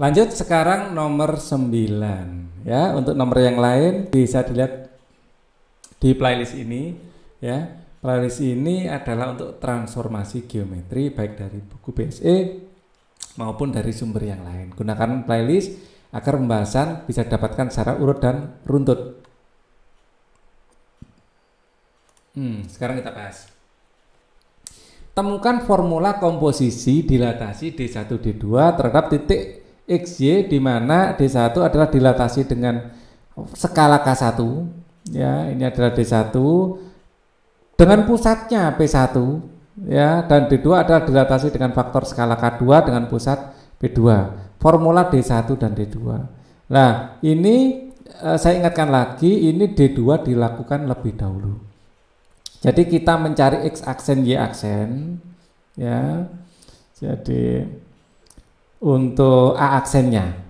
Lanjut sekarang nomor 9 ya. Untuk nomor yang lain bisa dilihat di playlist ini ya. Playlist ini adalah untuk transformasi geometri baik dari buku BSE maupun dari sumber yang lain. Gunakan playlist agar pembahasan bisa dapatkan secara urut dan runtut. Hmm, sekarang kita bahas. Temukan formula komposisi dilatasi D1 D2 terhadap titik XY di mana D1 adalah dilatasi dengan skala K1 ya ini adalah D1 dengan pusatnya P1 ya dan D2 adalah dilatasi dengan faktor skala K2 dengan pusat P2 formula D1 dan D2 nah ini eh, saya ingatkan lagi ini D2 dilakukan lebih dahulu jadi kita mencari X aksen Y aksen ya jadi untuk A aksennya.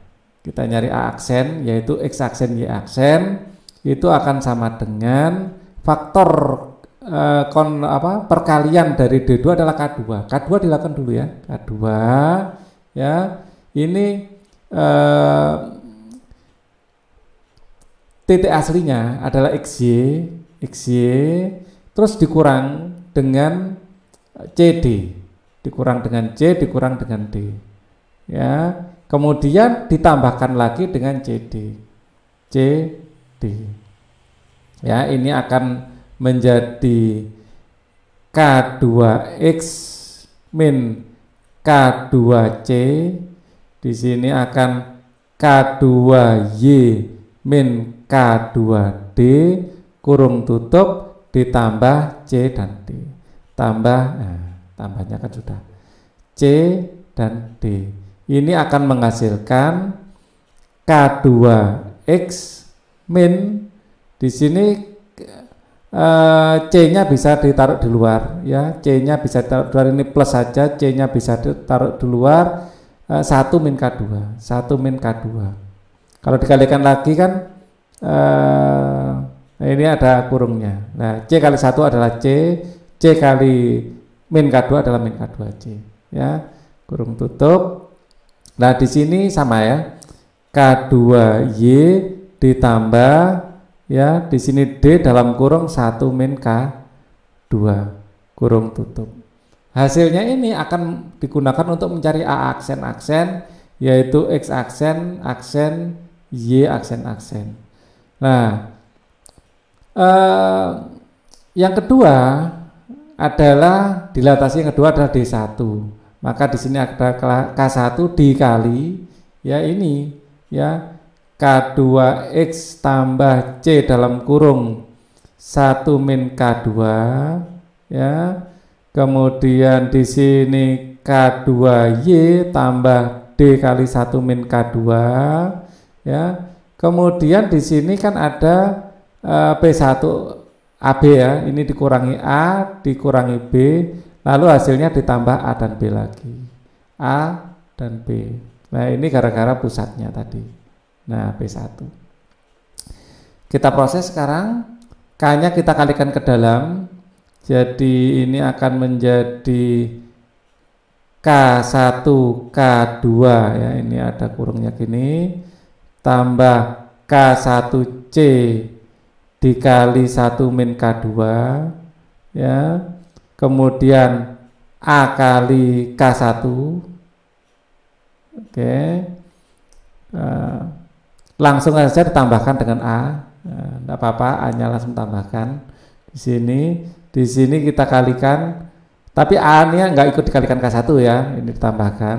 Kita nyari A aksen yaitu X aksen Y aksen itu akan sama dengan faktor eh, kon apa perkalian dari D2 adalah K2. K2 dilakukan dulu ya. K2 ya. Ini eh, titik aslinya adalah XY, XY terus dikurang dengan CD, dikurang dengan C, dikurang dengan D ya kemudian ditambahkan lagi dengan CD CD ya ini akan menjadi K2X min K2C di sini akan K2Y min K2D kurung tutup ditambah C dan D tambah nah, tambahnya kan sudah C dan D ini akan menghasilkan K2X min di sini eh, C-nya bisa ditaruh di luar ya C-nya bisa ditaruh di luar ini plus saja C-nya bisa ditaruh di luar eh, 1 min K2 1 min K2 kalau dikalikan lagi kan eh, ini ada kurungnya nah C kali 1 adalah C C kali min K2 adalah min K2C ya kurung tutup Nah, di sini sama ya. K2Y ditambah ya di sini D dalam kurung satu min K2 kurung tutup. Hasilnya ini akan digunakan untuk mencari A aksen-aksen yaitu X aksen, aksen, Y aksen-aksen. Nah, eh, yang kedua adalah dilatasi yang kedua adalah D1. Maka di sini ada K1 dikali ya ini ya K2X tambah C dalam kurung 1 min K2 ya. Kemudian di sini K2Y tambah D kali 1 min K2 ya. Kemudian di sini kan ada eh, P1 AB ya, ini dikurangi A, dikurangi B, Lalu hasilnya ditambah A dan B lagi. A dan B. Nah, ini gara-gara pusatnya tadi. Nah, B1. Kita proses sekarang. K-nya kita kalikan ke dalam. Jadi ini akan menjadi K1, K2 ya. Ini ada kurungnya gini. Tambah K1C dikali 1 min K2 ya kemudian A kali K1 oke eh, langsung saja ditambahkan dengan A tidak eh, apa-apa A nya langsung tambahkan di sini di sini kita kalikan tapi A nya nggak ikut dikalikan K1 ya ini ditambahkan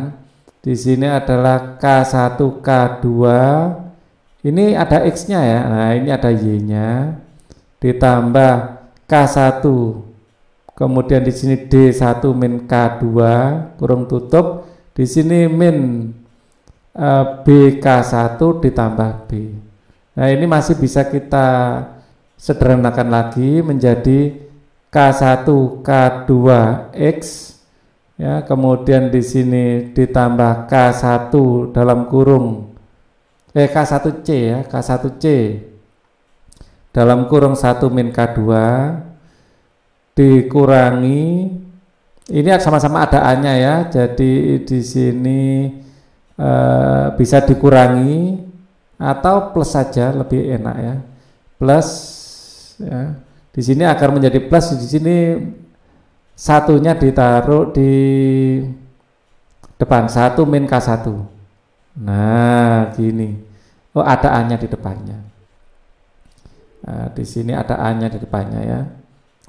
di sini adalah K1 K2 ini ada X nya ya nah ini ada Y nya ditambah K1 Kemudian di sini D1 min K2 kurung tutup. Di sini min e, eh, BK1 ditambah B. Nah, ini masih bisa kita sederhanakan lagi menjadi K1 K2 X ya kemudian di sini ditambah K1 dalam kurung eh K1C ya K1C dalam kurung 1 min K2 dikurangi ini sama-sama ada a ya. Jadi di sini e, bisa dikurangi atau plus saja lebih enak ya. Plus ya. Di sini agar menjadi plus di sini satunya ditaruh di depan satu min k satu Nah, gini. Oh, ada A-nya di depannya. Nah, di sini ada A-nya di depannya ya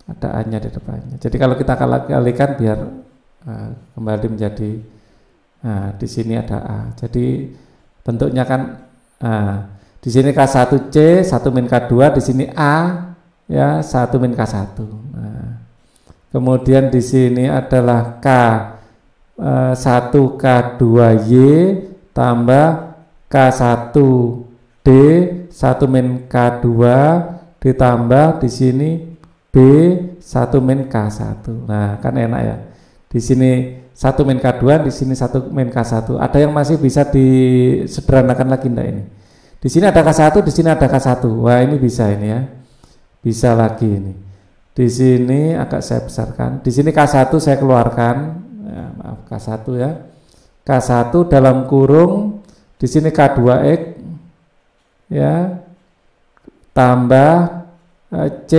ada A-nya di depannya. Jadi kalau kita kalikan biar uh, kembali menjadi uh, di sini ada A. Jadi bentuknya kan uh, di sini K1C, 1 min K2, di sini A ya 1 min K1. Nah, kemudian di sini adalah K uh, 1 K2Y tambah K1D 1 min K2 ditambah di sini B1 min K1. Nah, kan enak ya. Di sini 1 min K2, di sini 1 min K1. Ada yang masih bisa disederhanakan lagi enggak ini? Di sini ada K1, di sini ada K1. Wah, ini bisa ini ya. Bisa lagi ini. Di sini agak saya besarkan. Di sini K1 saya keluarkan. Ya, maaf, K1 ya. K1 dalam kurung di sini K2X ya tambah eh, C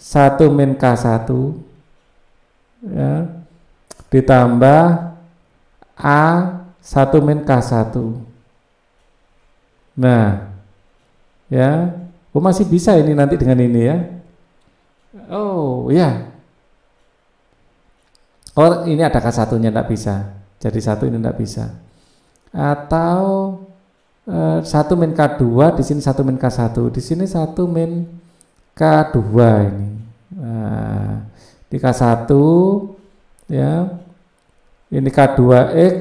1 min K1 ya, ditambah A 1 min K1 nah ya oh masih bisa ini nanti dengan ini ya oh ya oh ini ada K1 nya tidak bisa jadi satu ini tidak bisa atau eh, satu min K2 di sini satu min K1 di sini satu min K2 ini. Nah, eh, K1 ya. Ini K2X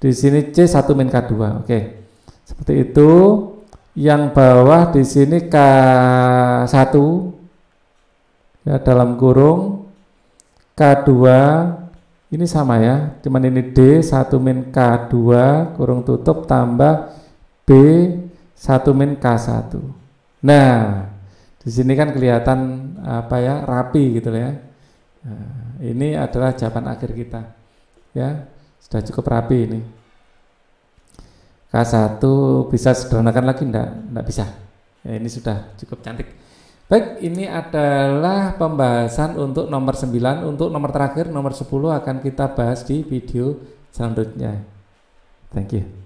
di sini C1 min K2. Oke. Seperti itu. Yang bawah di sini K1 ya dalam kurung K2 ini sama ya, cuman ini D1 min K2 kurung tutup tambah B 1 min K1. Nah, di sini kan kelihatan apa ya rapi gitu ya. Nah, ini adalah jawaban akhir kita. Ya, sudah cukup rapi ini. K1 bisa sederhanakan lagi enggak? Enggak bisa. Ya, ini sudah cukup cantik. Baik, ini adalah pembahasan untuk nomor 9, untuk nomor terakhir nomor 10 akan kita bahas di video selanjutnya. Thank you.